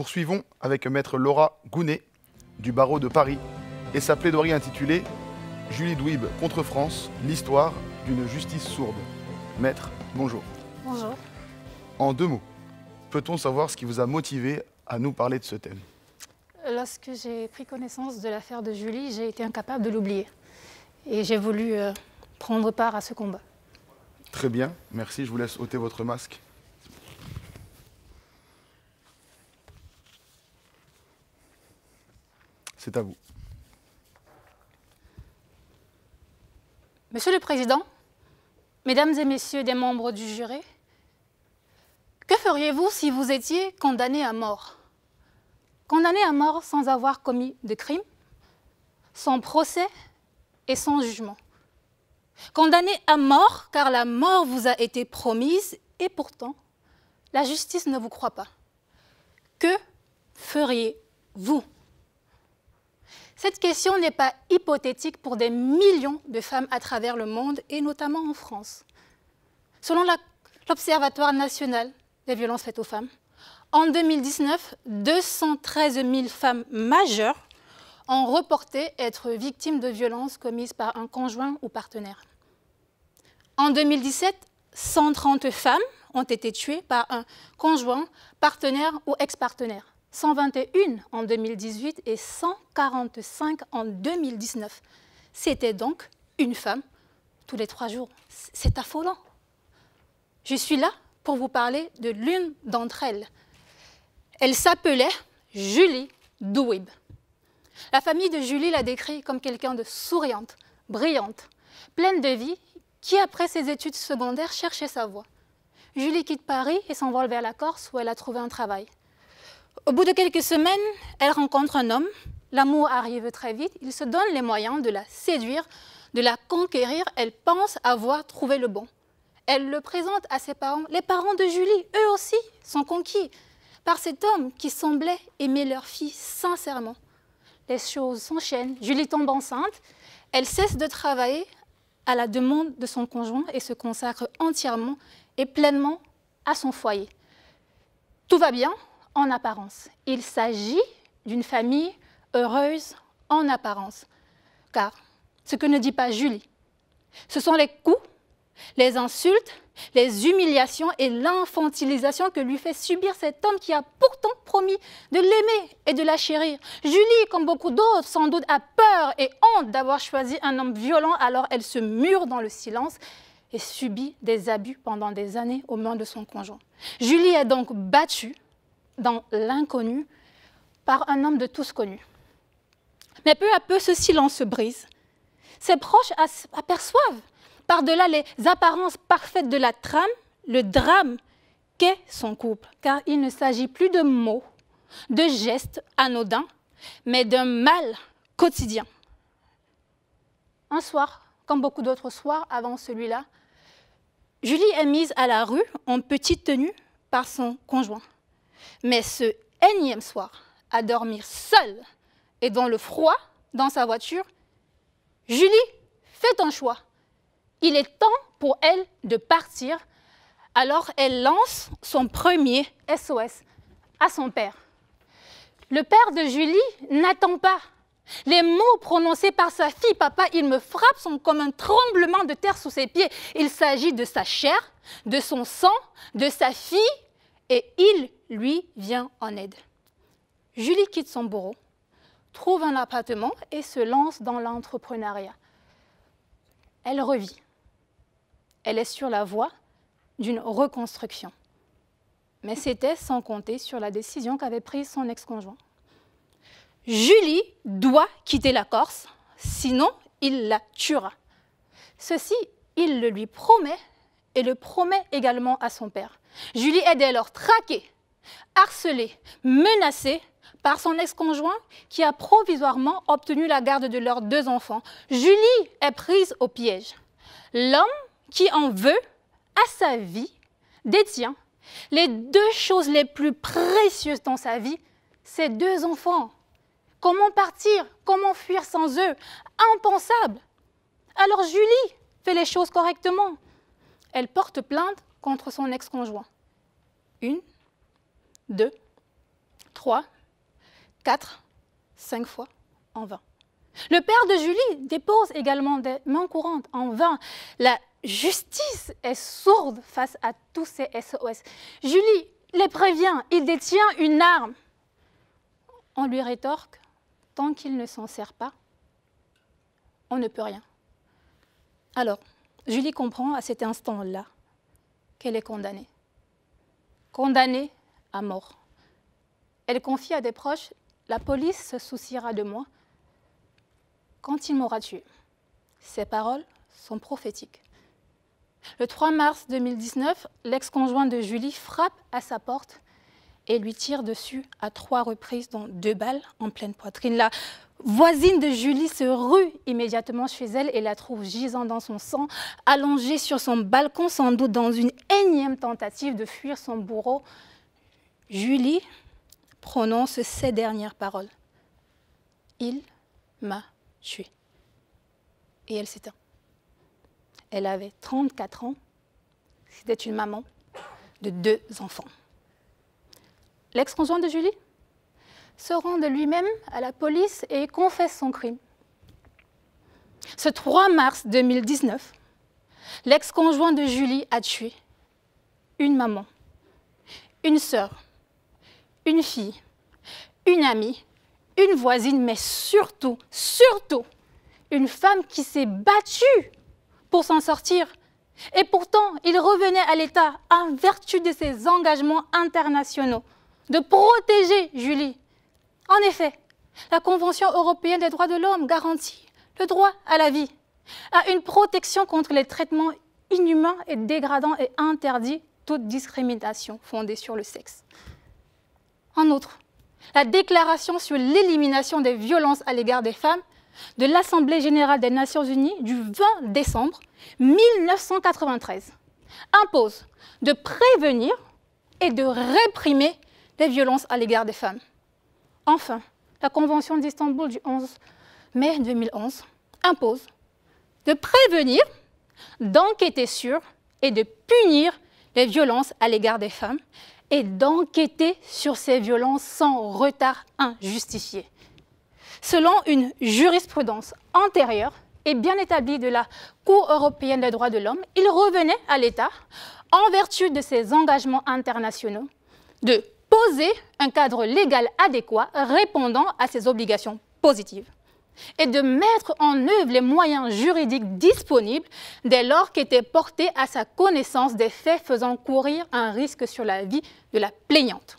Poursuivons avec maître Laura Gounet du barreau de Paris et sa plaidoirie intitulée Julie Douib contre France, l'histoire d'une justice sourde. Maître, bonjour. Bonjour. En deux mots, peut-on savoir ce qui vous a motivé à nous parler de ce thème Lorsque j'ai pris connaissance de l'affaire de Julie, j'ai été incapable de l'oublier. Et j'ai voulu euh, prendre part à ce combat. Très bien, merci. Je vous laisse ôter votre masque. C'est à vous. Monsieur le Président, Mesdames et Messieurs des membres du jury, que feriez-vous si vous étiez condamné à mort Condamné à mort sans avoir commis de crime, sans procès et sans jugement. Condamné à mort car la mort vous a été promise et pourtant la justice ne vous croit pas. Que feriez-vous cette question n'est pas hypothétique pour des millions de femmes à travers le monde et notamment en France. Selon l'Observatoire national des violences faites aux femmes, en 2019, 213 000 femmes majeures ont reporté être victimes de violences commises par un conjoint ou partenaire. En 2017, 130 femmes ont été tuées par un conjoint, partenaire ou ex-partenaire. 121 en 2018 et 145 en 2019. C'était donc une femme tous les trois jours. C'est affolant. Je suis là pour vous parler de l'une d'entre elles. Elle s'appelait Julie Douib. La famille de Julie la décrit comme quelqu'un de souriante, brillante, pleine de vie, qui après ses études secondaires cherchait sa voie. Julie quitte Paris et s'envole vers la Corse où elle a trouvé un travail. Au bout de quelques semaines, elle rencontre un homme. L'amour arrive très vite. Il se donne les moyens de la séduire, de la conquérir. Elle pense avoir trouvé le bon. Elle le présente à ses parents. Les parents de Julie, eux aussi, sont conquis par cet homme qui semblait aimer leur fille sincèrement. Les choses s'enchaînent. Julie tombe enceinte. Elle cesse de travailler à la demande de son conjoint et se consacre entièrement et pleinement à son foyer. Tout va bien, en apparence. Il s'agit d'une famille heureuse en apparence. Car ce que ne dit pas Julie, ce sont les coups, les insultes, les humiliations et l'infantilisation que lui fait subir cet homme qui a pourtant promis de l'aimer et de la chérir. Julie, comme beaucoup d'autres, sans doute a peur et honte d'avoir choisi un homme violent, alors elle se mure dans le silence et subit des abus pendant des années aux mains de son conjoint. Julie est donc battue, dans l'inconnu par un homme de tous connus. Mais peu à peu, ce silence se brise. Ses proches aperçoivent, par-delà les apparences parfaites de la trame, le drame qu'est son couple, car il ne s'agit plus de mots, de gestes anodins, mais d'un mal quotidien. Un soir, comme beaucoup d'autres soirs avant celui-là, Julie est mise à la rue en petite tenue par son conjoint. Mais ce énième soir, à dormir seul et dans le froid, dans sa voiture, Julie, fait un choix. Il est temps pour elle de partir. Alors elle lance son premier SOS à son père. Le père de Julie n'attend pas. Les mots prononcés par sa fille, papa, il me frappe, sont comme un tremblement de terre sous ses pieds. Il s'agit de sa chair, de son sang, de sa fille, et il lui vient en aide. Julie quitte son bureau, trouve un appartement et se lance dans l'entrepreneuriat. Elle revit. Elle est sur la voie d'une reconstruction. Mais c'était sans compter sur la décision qu'avait prise son ex-conjoint. Julie doit quitter la Corse, sinon il la tuera. Ceci, il le lui promet et le promet également à son père. Julie est dès lors traquée harcelée, menacée par son ex-conjoint qui a provisoirement obtenu la garde de leurs deux enfants. Julie est prise au piège. L'homme qui en veut à sa vie détient les deux choses les plus précieuses dans sa vie, ses deux enfants. Comment partir Comment fuir sans eux Impensable Alors Julie fait les choses correctement. Elle porte plainte contre son ex-conjoint. Une, deux, trois, quatre, cinq fois en vain. Le père de Julie dépose également des mains courantes en vain. La justice est sourde face à tous ces SOS. Julie les prévient, il détient une arme. On lui rétorque, tant qu'il ne s'en sert pas, on ne peut rien. Alors, Julie comprend à cet instant-là qu'elle est condamnée. Condamnée à mort. Elle confie à des proches La police se souciera de moi quand il m'aura tué. Ces paroles sont prophétiques. Le 3 mars 2019, l'ex-conjoint de Julie frappe à sa porte et lui tire dessus à trois reprises, dont deux balles en pleine poitrine. La voisine de Julie se rue immédiatement chez elle et la trouve gisant dans son sang, allongée sur son balcon, sans doute dans une énième tentative de fuir son bourreau Julie prononce ces dernières paroles. Il m'a tué. Et elle s'éteint. Elle avait 34 ans. C'était une maman de deux enfants. L'ex-conjoint de Julie se rend de lui-même à la police et confesse son crime. Ce 3 mars 2019, l'ex-conjoint de Julie a tué une maman, une sœur, une fille, une amie, une voisine, mais surtout, surtout, une femme qui s'est battue pour s'en sortir. Et pourtant, il revenait à l'État en vertu de ses engagements internationaux de protéger Julie. En effet, la Convention européenne des droits de l'homme garantit le droit à la vie, à une protection contre les traitements inhumains et dégradants et interdit toute discrimination fondée sur le sexe en outre, la déclaration sur l'élimination des violences à l'égard des femmes de l'Assemblée générale des Nations unies du 20 décembre 1993 impose de prévenir et de réprimer les violences à l'égard des femmes. Enfin, la Convention d'Istanbul du 11 mai 2011 impose de prévenir, d'enquêter sur et de punir les violences à l'égard des femmes et d'enquêter sur ces violences sans retard injustifié. Selon une jurisprudence antérieure et bien établie de la Cour européenne des droits de l'homme, il revenait à l'État, en vertu de ses engagements internationaux, de poser un cadre légal adéquat répondant à ses obligations positives et de mettre en œuvre les moyens juridiques disponibles dès lors était porté à sa connaissance des faits faisant courir un risque sur la vie de la plaignante.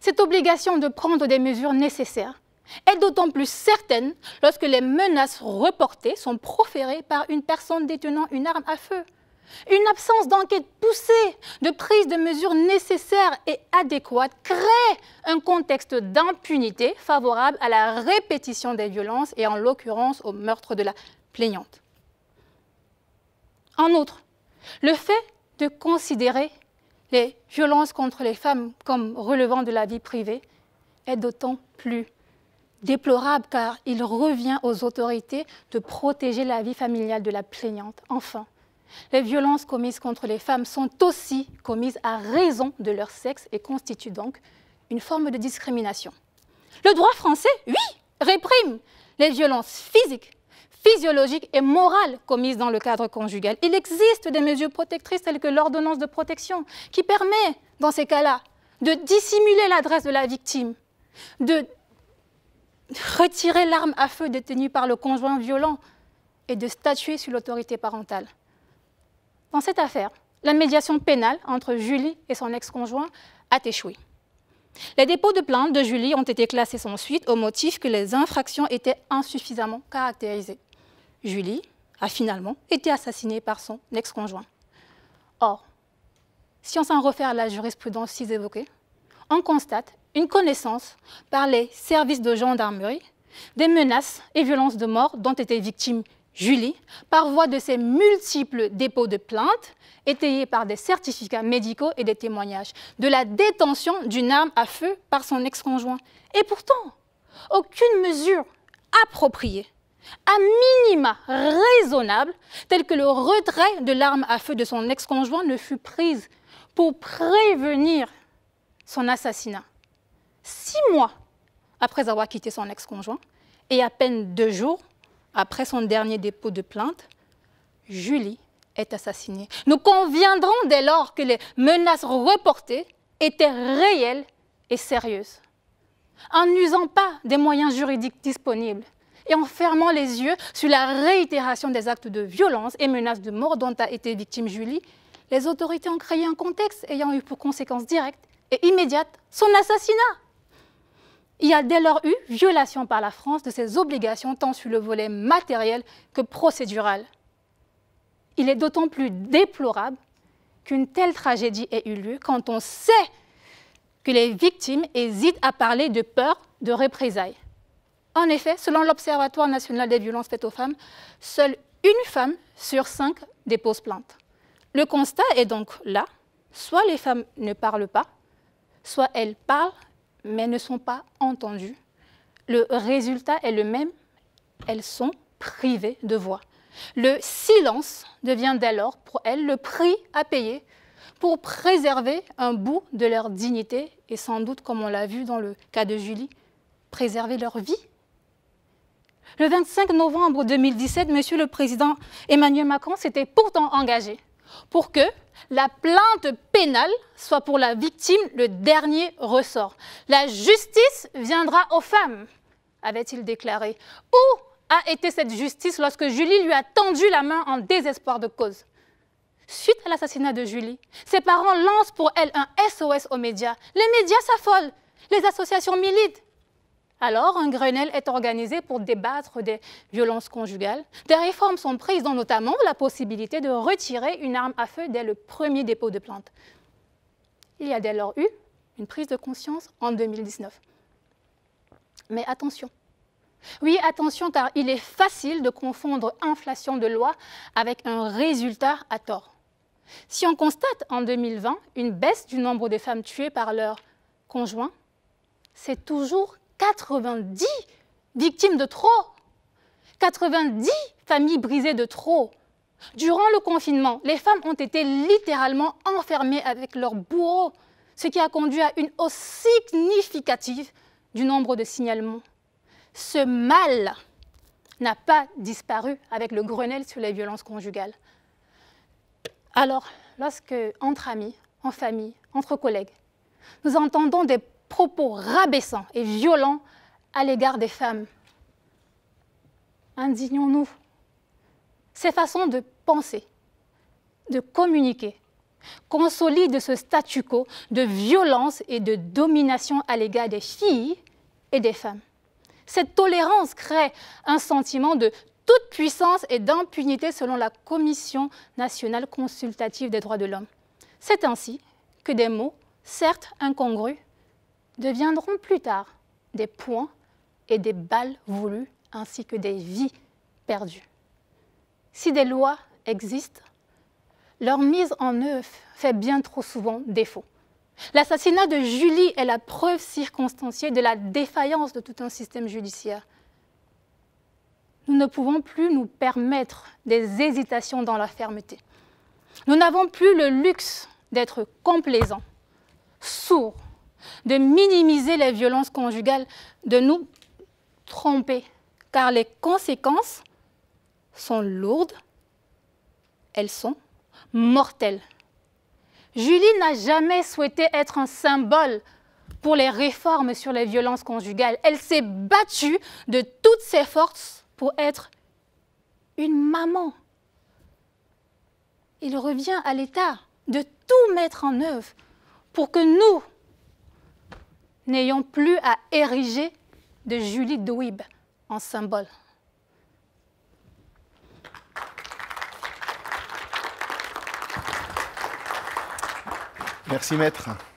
Cette obligation de prendre des mesures nécessaires est d'autant plus certaine lorsque les menaces reportées sont proférées par une personne détenant une arme à feu, une absence d'enquête poussée, de prise de mesures nécessaires et adéquates crée un contexte d'impunité favorable à la répétition des violences et en l'occurrence au meurtre de la plaignante. En outre, le fait de considérer les violences contre les femmes comme relevant de la vie privée est d'autant plus déplorable car il revient aux autorités de protéger la vie familiale de la plaignante, enfin. Les violences commises contre les femmes sont aussi commises à raison de leur sexe et constituent donc une forme de discrimination. Le droit français, oui, réprime les violences physiques, physiologiques et morales commises dans le cadre conjugal. Il existe des mesures protectrices telles que l'ordonnance de protection qui permet, dans ces cas-là, de dissimuler l'adresse de la victime, de retirer l'arme à feu détenue par le conjoint violent et de statuer sur l'autorité parentale. Dans cette affaire, la médiation pénale entre Julie et son ex-conjoint a échoué. Les dépôts de plainte de Julie ont été classés sans suite au motif que les infractions étaient insuffisamment caractérisées. Julie a finalement été assassinée par son ex-conjoint. Or, si on s'en réfère à la jurisprudence si évoquée, on constate une connaissance par les services de gendarmerie des menaces et violences de mort dont étaient victimes Julie, par voie de ses multiples dépôts de plaintes, étayés par des certificats médicaux et des témoignages, de la détention d'une arme à feu par son ex-conjoint. Et pourtant, aucune mesure appropriée, à minima raisonnable, telle que le retrait de l'arme à feu de son ex-conjoint ne fut prise pour prévenir son assassinat. Six mois après avoir quitté son ex-conjoint et à peine deux jours après son dernier dépôt de plainte, Julie est assassinée. Nous conviendrons dès lors que les menaces reportées étaient réelles et sérieuses. En n'usant pas des moyens juridiques disponibles et en fermant les yeux sur la réitération des actes de violence et menaces de mort dont a été victime Julie, les autorités ont créé un contexte ayant eu pour conséquence directe et immédiate son assassinat. Il y a dès lors eu violation par la France de ses obligations tant sur le volet matériel que procédural. Il est d'autant plus déplorable qu'une telle tragédie ait eu lieu quand on sait que les victimes hésitent à parler de peur de représailles. En effet, selon l'Observatoire national des violences faites aux femmes, seule une femme sur cinq dépose plainte. Le constat est donc là, soit les femmes ne parlent pas, soit elles parlent mais ne sont pas entendues. Le résultat est le même, elles sont privées de voix. Le silence devient dès lors pour elles le prix à payer pour préserver un bout de leur dignité et sans doute, comme on l'a vu dans le cas de Julie, préserver leur vie. Le 25 novembre 2017, Monsieur le Président Emmanuel Macron s'était pourtant engagé pour que la plainte pénale soit pour la victime le dernier ressort. La justice viendra aux femmes, avait-il déclaré. Où a été cette justice lorsque Julie lui a tendu la main en désespoir de cause Suite à l'assassinat de Julie, ses parents lancent pour elle un SOS aux médias. Les médias s'affolent, les associations militent. Alors, un Grenelle est organisé pour débattre des violences conjugales. Des réformes sont prises, dont notamment la possibilité de retirer une arme à feu dès le premier dépôt de plainte. Il y a dès lors eu une prise de conscience en 2019. Mais attention. Oui, attention, car il est facile de confondre inflation de loi avec un résultat à tort. Si on constate en 2020 une baisse du nombre de femmes tuées par leurs conjoints, c'est toujours 90 victimes de trop, 90 familles brisées de trop. Durant le confinement, les femmes ont été littéralement enfermées avec leurs bourreaux, ce qui a conduit à une hausse significative du nombre de signalements. Ce mal n'a pas disparu avec le Grenelle sur les violences conjugales. Alors, lorsque, entre amis, en famille, entre collègues, nous entendons des propos rabaissants et violents à l'égard des femmes. Indignons-nous. Ces façons de penser, de communiquer, consolident ce statu quo de violence et de domination à l'égard des filles et des femmes. Cette tolérance crée un sentiment de toute puissance et d'impunité selon la Commission nationale consultative des droits de l'homme. C'est ainsi que des mots, certes incongrus, deviendront plus tard des points et des balles voulues ainsi que des vies perdues. Si des lois existent, leur mise en œuvre fait bien trop souvent défaut. L'assassinat de Julie est la preuve circonstanciée de la défaillance de tout un système judiciaire. Nous ne pouvons plus nous permettre des hésitations dans la fermeté. Nous n'avons plus le luxe d'être complaisants, sourds de minimiser les violences conjugales, de nous tromper, car les conséquences sont lourdes, elles sont mortelles. Julie n'a jamais souhaité être un symbole pour les réformes sur les violences conjugales. Elle s'est battue de toutes ses forces pour être une maman. Il revient à l'État de tout mettre en œuvre pour que nous, n'ayons plus à ériger de Julie Douib en symbole. Merci maître.